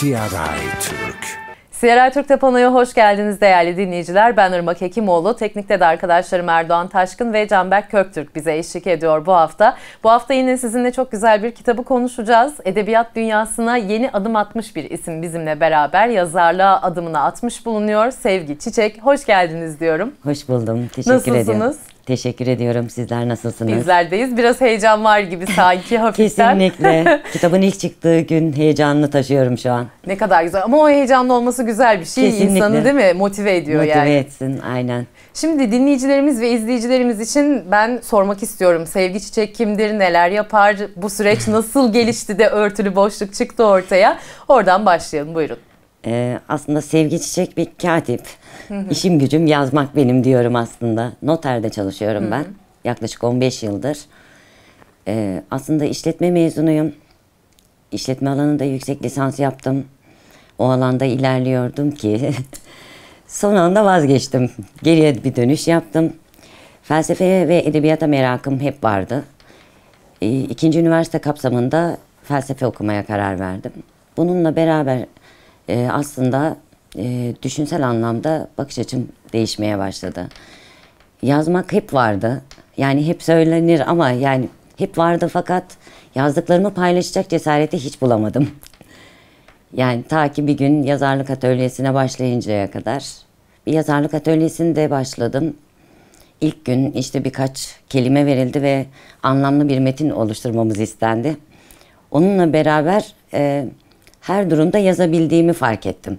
CRI Türk. CRI Türk Tapano'ya hoş geldiniz değerli dinleyiciler. Ben Irmak Hekimoğlu. Teknikte de arkadaşlarım Erdoğan Taşkın ve Canberk Köktürk bize eşlik ediyor bu hafta. Bu hafta yine sizinle çok güzel bir kitabı konuşacağız. Edebiyat dünyasına yeni adım atmış bir isim bizimle beraber yazarlığa adımını atmış bulunuyor. Sevgi Çiçek, hoş geldiniz diyorum. Hoş buldum, teşekkür Nasılsınız? ederim. Nasılsınız? Teşekkür ediyorum. Sizler nasılsınız? Bizlerdeyiz. Biraz heyecan var gibi sanki hafiften. Kesinlikle. Kitabın ilk çıktığı gün heyecanını taşıyorum şu an. Ne kadar güzel. Ama o heyecanlı olması güzel bir şey. Kesinlikle. İnsanı değil mi? Motive ediyor Motive yani. Motive etsin aynen. Şimdi dinleyicilerimiz ve izleyicilerimiz için ben sormak istiyorum. Sevgi Çiçek kimdir? Neler yapar? Bu süreç nasıl gelişti de örtülü boşluk çıktı ortaya? Oradan başlayalım. Buyurun e, aslında Sevgi Çiçek bir katip. Hı hı. İşim gücüm yazmak benim diyorum aslında. Noterde çalışıyorum hı hı. ben yaklaşık 15 yıldır. E, aslında işletme mezunuyum. İşletme alanında yüksek lisans yaptım. O alanda ilerliyordum ki son anda vazgeçtim. Geriye bir dönüş yaptım. Felsefe ve edebiyata merakım hep vardı. E, ikinci üniversite kapsamında felsefe okumaya karar verdim. Bununla beraber e, aslında e, düşünsel anlamda bakış açım değişmeye başladı. Yazmak hep vardı. Yani hep söylenir ama yani hep vardı fakat yazdıklarımı paylaşacak cesareti hiç bulamadım. Yani ta ki bir gün yazarlık atölyesine başlayıncaya kadar. Bir yazarlık atölyesinde başladım. İlk gün işte birkaç kelime verildi ve anlamlı bir metin oluşturmamız istendi. Onunla beraber e, her durumda yazabildiğimi fark ettim.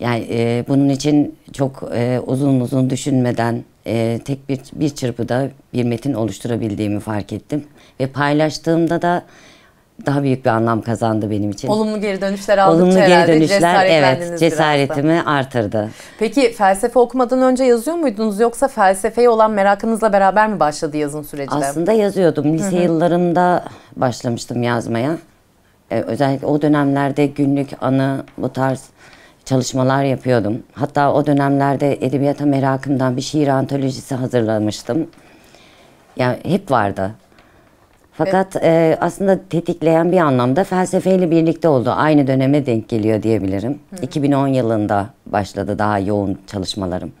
Yani e, bunun için çok e, uzun uzun düşünmeden e, tek bir, bir çırpıda bir metin oluşturabildiğimi fark ettim. Ve paylaştığımda da daha büyük bir anlam kazandı benim için. Olumlu geri dönüşler aldıkça Olumlu geri dönüşler evet cesaretimi biraz da. artırdı. Peki felsefe okumadan önce yazıyor muydunuz yoksa felsefeye olan merakınızla beraber mi başladı yazın süreci? Aslında yazıyordum. Lise Hı-hı. yıllarımda başlamıştım yazmaya e, özellikle o dönemlerde günlük anı bu tarz çalışmalar yapıyordum. Hatta o dönemlerde edebiyata merakımdan bir şiir antolojisi hazırlamıştım. Yani hep vardı. Fakat e, aslında tetikleyen bir anlamda felsefeyle birlikte oldu. Aynı döneme denk geliyor diyebilirim. Hı. 2010 yılında başladı daha yoğun çalışmalarım.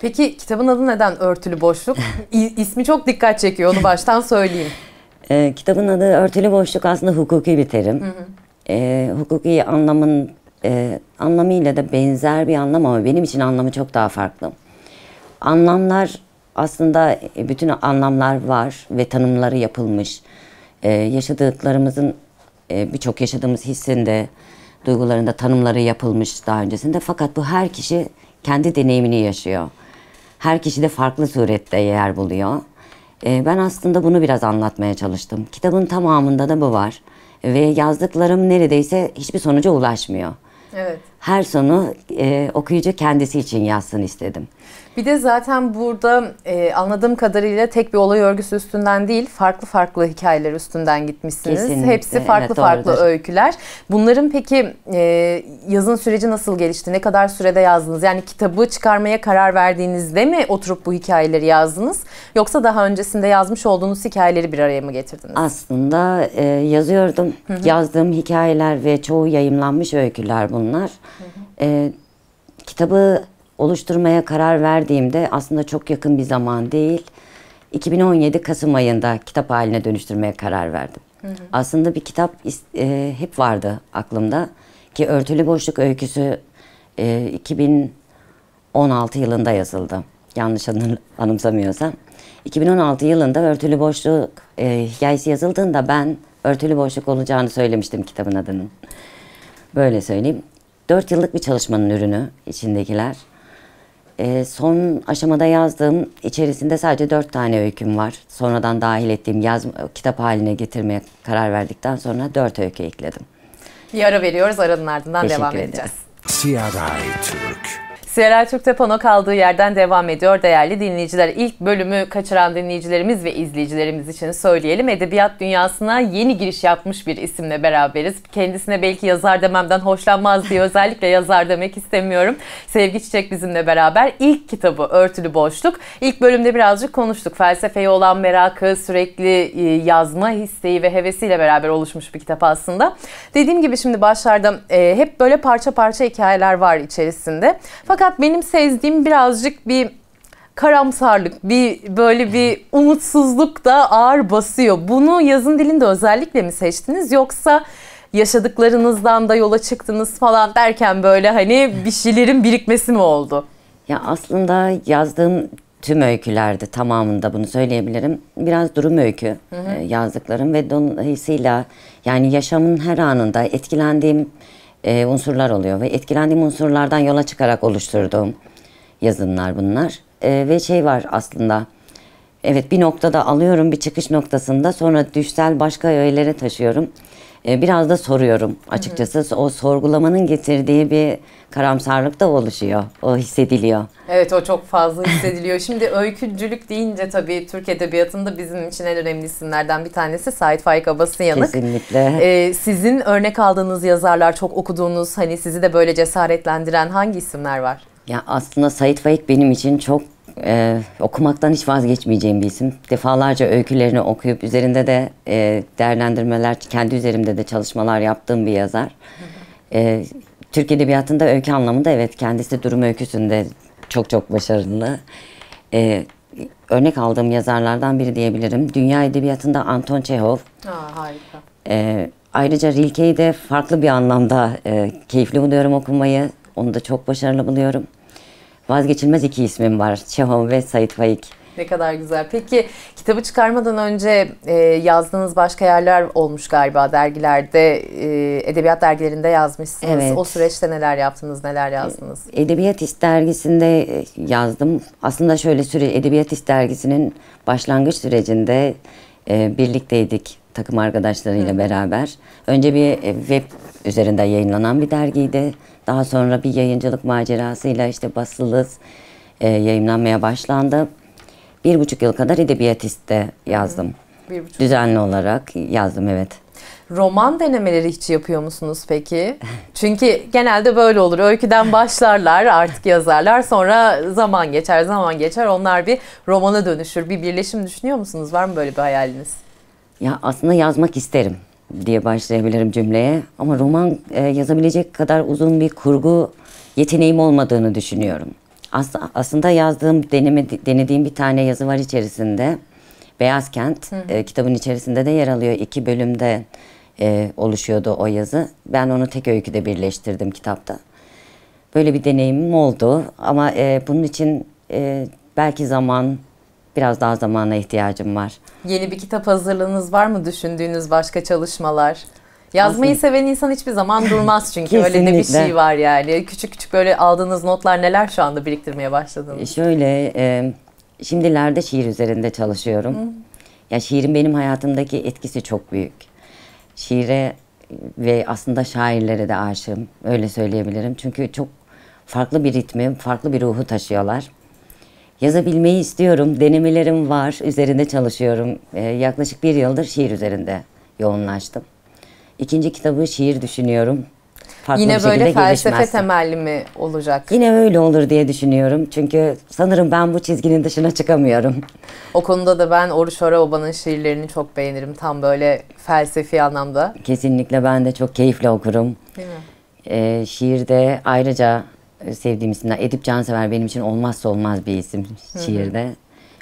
Peki kitabın adı neden Örtülü Boşluk? İ ismi çok dikkat çekiyor onu baştan söyleyeyim. E, kitabın adı örtülü boşluk aslında hukuki bir terim. Hı hı. E, hukuki anlamın e, anlamıyla da benzer bir anlam ama benim için anlamı çok daha farklı. Anlamlar aslında e, bütün anlamlar var ve tanımları yapılmış. E, yaşadıklarımızın e, birçok yaşadığımız hissinde, duygularında tanımları yapılmış daha öncesinde. Fakat bu her kişi kendi deneyimini yaşıyor. Her kişi de farklı surette yer buluyor. Ee, ben aslında bunu biraz anlatmaya çalıştım. Kitabın tamamında da bu var. Ve yazdıklarım neredeyse hiçbir sonuca ulaşmıyor. Evet. Her sonu e, okuyucu kendisi için yazsın istedim. Bir de zaten burada e, anladığım kadarıyla tek bir olay örgüsü üstünden değil, farklı farklı hikayeler üstünden gitmişsiniz. Kesinlikle. Hepsi farklı evet, farklı öyküler. Bunların peki e, yazın süreci nasıl gelişti? Ne kadar sürede yazdınız? Yani kitabı çıkarmaya karar verdiğinizde mi oturup bu hikayeleri yazdınız? Yoksa daha öncesinde yazmış olduğunuz hikayeleri bir araya mı getirdiniz? Aslında e, yazıyordum. Yazdığım hikayeler ve çoğu yayımlanmış öyküler bunlar. E, kitabı oluşturmaya karar verdiğimde aslında çok yakın bir zaman değil. 2017 Kasım ayında kitap haline dönüştürmeye karar verdim. Hı hı. Aslında bir kitap e, hep vardı aklımda ki Örtülü Boşluk Öyküsü e, 2016 yılında yazıldı. Yanlış anımsamıyorsam. 2016 yılında Örtülü Boşluk e, hikayesi yazıldığında ben Örtülü Boşluk olacağını söylemiştim kitabın adının. Böyle söyleyeyim. Dört yıllık bir çalışmanın ürünü içindekiler. E, son aşamada yazdığım içerisinde sadece dört tane öyküm var. Sonradan dahil ettiğim yaz, kitap haline getirmeye karar verdikten sonra dört öykü ekledim. Bir ara veriyoruz. Aranın ardından Teşekkür devam edeceğiz. Ederim. Siyah Türk CRL Türk'te Pano kaldığı yerden devam ediyor değerli dinleyiciler. İlk bölümü kaçıran dinleyicilerimiz ve izleyicilerimiz için söyleyelim. Edebiyat dünyasına yeni giriş yapmış bir isimle beraberiz. Kendisine belki yazar dememden hoşlanmaz diye özellikle yazar demek istemiyorum. Sevgi Çiçek bizimle beraber ilk kitabı Örtülü Boşluk. İlk bölümde birazcık konuştuk. Felsefeye olan merakı, sürekli e, yazma isteği ve hevesiyle beraber oluşmuş bir kitap aslında. Dediğim gibi şimdi başlarda e, hep böyle parça parça hikayeler var içerisinde. Fakat fakat benim sezdiğim birazcık bir karamsarlık, bir böyle bir umutsuzluk da ağır basıyor. Bunu yazın dilinde özellikle mi seçtiniz yoksa yaşadıklarınızdan da yola çıktınız falan derken böyle hani bir şeylerin birikmesi mi oldu? Ya aslında yazdığım tüm öykülerde tamamında bunu söyleyebilirim. Biraz durum öykü hı hı. E, yazdıklarım ve dolayısıyla yani yaşamın her anında etkilendiğim e, unsurlar oluyor ve etkilendiğim unsurlardan yola çıkarak oluşturduğum yazımlar bunlar. E, ve şey var aslında. Evet bir noktada alıyorum bir çıkış noktasında sonra düşsel başka öğelere taşıyorum. Ee, biraz da soruyorum açıkçası. Hı hı. O sorgulamanın getirdiği bir karamsarlık da oluşuyor. O hissediliyor. Evet o çok fazla hissediliyor. Şimdi öykücülük deyince tabii Türk Edebiyatı'nda bizim için en önemli isimlerden bir tanesi Sait Faik Abasıyanık. Kesinlikle. Ee, sizin örnek aldığınız yazarlar, çok okuduğunuz, hani sizi de böyle cesaretlendiren hangi isimler var? Ya aslında Sait Faik benim için çok e, okumaktan hiç vazgeçmeyeceğim bir isim. Defalarca öykülerini okuyup üzerinde de e, değerlendirmeler, kendi üzerimde de çalışmalar yaptığım bir yazar. Hı hı. E, Türk Edebiyatı'nda öykü anlamında evet kendisi durum öyküsünde çok çok başarılı. E, örnek aldığım yazarlardan biri diyebilirim. Dünya Edebiyatı'nda Anton Çehov. harika. E, ayrıca Rilke'yi de farklı bir anlamda e, keyifli buluyorum okumayı. Onu da çok başarılı buluyorum vazgeçilmez iki ismim var. Çehov ve Sait Faik. Ne kadar güzel. Peki kitabı çıkarmadan önce e, yazdığınız başka yerler olmuş galiba dergilerde, e, edebiyat dergilerinde yazmışsınız. Evet. O süreçte neler yaptınız, neler yazdınız? E, edebiyat İş dergisinde e, yazdım. Aslında şöyle süre İş dergisinin başlangıç sürecinde e, birlikteydik takım arkadaşlarıyla Hı. beraber. Önce bir e, web üzerinde yayınlanan bir dergiydi. Daha sonra bir yayıncılık macerasıyla işte basılız e, yayınlanmaya başlandı. Bir buçuk yıl kadar edebiyatiste yazdım. Bir buçuk. Düzenli olarak yazdım evet. Roman denemeleri hiç yapıyor musunuz peki? Çünkü genelde böyle olur. Öyküden başlarlar, artık yazarlar. Sonra zaman geçer, zaman geçer. Onlar bir romana dönüşür. Bir birleşim düşünüyor musunuz? Var mı böyle bir hayaliniz? Ya aslında yazmak isterim diye başlayabilirim cümleye ama roman e, yazabilecek kadar uzun bir kurgu yeteneğim olmadığını düşünüyorum. As aslında yazdığım, deneme, denediğim bir tane yazı var içerisinde. Beyaz Kent E, kitabın içerisinde de yer alıyor. İki bölümde e, oluşuyordu o yazı. Ben onu tek öyküde birleştirdim kitapta. Böyle bir deneyimim oldu ama e, bunun için e, belki zaman, biraz daha zamana ihtiyacım var. Yeni bir kitap hazırlığınız var mı düşündüğünüz başka çalışmalar? Yazmayı Aslında... seven insan hiçbir zaman durmaz çünkü öyle ne bir şey var yani. Küçük küçük böyle aldığınız notlar neler şu anda biriktirmeye başladınız? E, şöyle e, şimdilerde şiir üzerinde çalışıyorum. Hı. Ya şiirin benim hayatımdaki etkisi çok büyük. Şiire ve aslında şairlere de aşığım öyle söyleyebilirim. Çünkü çok farklı bir ritmi, farklı bir ruhu taşıyorlar. Yazabilmeyi istiyorum. Denemelerim var. Üzerinde çalışıyorum. E, yaklaşık bir yıldır şiir üzerinde yoğunlaştım. İkinci kitabı şiir düşünüyorum. Farklı Yine böyle felsefe gelişmezse. temelli mi olacak? Yine öyle olur diye düşünüyorum. Çünkü sanırım ben bu çizginin dışına çıkamıyorum. O konuda da ben Oruç Horaoba'nın şiirlerini çok beğenirim. Tam böyle felsefi anlamda. Kesinlikle ben de çok keyifle okurum. Değil mi? Ee, şiirde ayrıca e, sevdiğim isimler. Edip Cansever benim için olmazsa olmaz bir isim şiirde.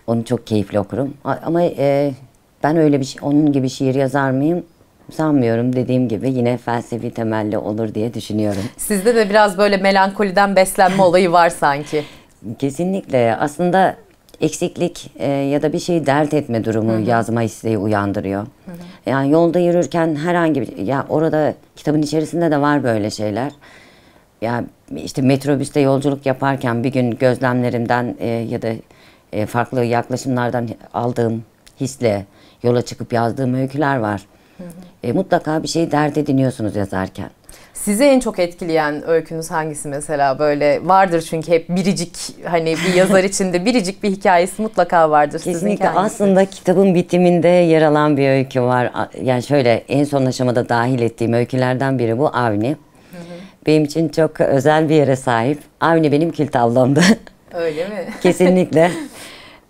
Onu çok keyifli okurum. Ama e, ben öyle bir onun gibi şiir yazar mıyım? Sanmıyorum dediğim gibi yine felsefi temelli olur diye düşünüyorum. Sizde de biraz böyle melankoliden beslenme olayı var sanki. Kesinlikle. Aslında eksiklik e, ya da bir şeyi dert etme durumu Hı-hı. yazma isteği uyandırıyor. Hı-hı. Yani yolda yürürken herhangi bir ya orada kitabın içerisinde de var böyle şeyler. Ya işte metrobüste yolculuk yaparken bir gün gözlemlerimden e, ya da e, farklı yaklaşımlardan aldığım hisle yola çıkıp yazdığım öyküler var. Hı hı. E, mutlaka bir şey dert ediniyorsunuz yazarken. Sizi en çok etkileyen öykünüz hangisi mesela böyle vardır çünkü hep biricik hani bir yazar içinde biricik bir hikayesi mutlaka vardır. Kesinlikle aslında kitabın bitiminde yer alan bir öykü var. Yani şöyle en son aşamada dahil ettiğim öykülerden biri bu Avni benim için çok özel bir yere sahip. Avni benim kil tavlamdı. Öyle mi? Kesinlikle.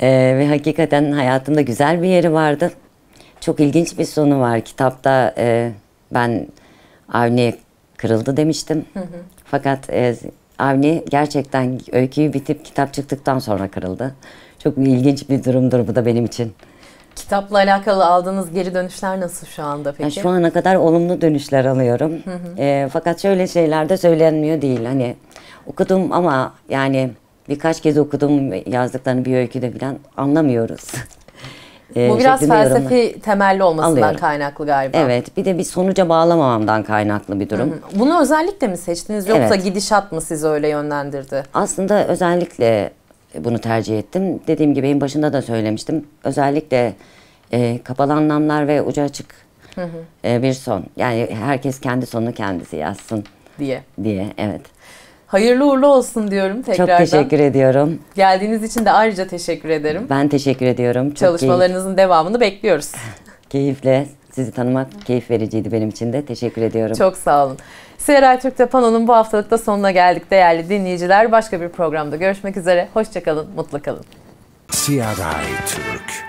ee, ve hakikaten hayatımda güzel bir yeri vardı. Çok ilginç bir sonu var. Kitapta e, ben Avni kırıldı demiştim. Fakat e, Avni gerçekten öyküyü bitip kitap çıktıktan sonra kırıldı. Çok ilginç bir durumdur bu da benim için. Kitapla alakalı aldığınız geri dönüşler nasıl şu anda peki? Yani şu ana kadar olumlu dönüşler alıyorum. Hı hı. E, fakat şöyle şeyler de söylenmiyor değil. Hani okudum ama yani birkaç kez okudum yazdıklarını bir öyküde falan anlamıyoruz. E, Bu ee, biraz felsefi yorumlar. temelli olmasından Alıyorum. kaynaklı galiba. Evet bir de bir sonuca bağlamamamdan kaynaklı bir durum. Hı hı. Bunu özellikle mi seçtiniz yoksa evet. gidişat mı sizi öyle yönlendirdi? Aslında özellikle e, bunu tercih ettim. Dediğim gibi en başında da söylemiştim. Özellikle e, kapalı anlamlar ve ucu açık E, bir son. Yani herkes kendi sonunu kendisi yazsın. Diye. Diye evet. Hayırlı uğurlu olsun diyorum tekrardan. Çok teşekkür ediyorum. Geldiğiniz için de ayrıca teşekkür ederim. Ben teşekkür ediyorum. Çok Çalışmalarınızın keyif. devamını bekliyoruz. Keyifle. Sizi tanımak keyif vericiydi benim için de. Teşekkür ediyorum. Çok sağ olun. Seray Türk'te Pano'nun bu haftalık da sonuna geldik değerli dinleyiciler. Başka bir programda görüşmek üzere. Hoşçakalın, mutlu kalın. Siyah Türk.